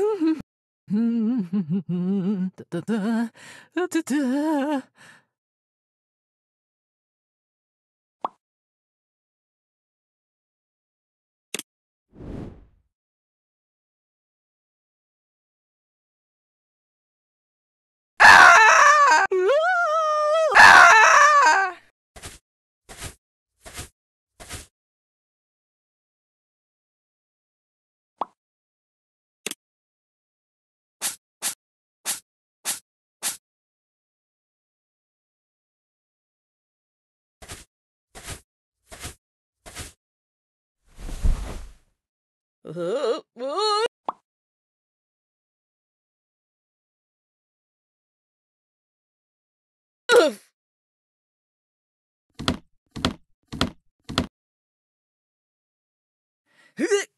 da, da, da, Huh?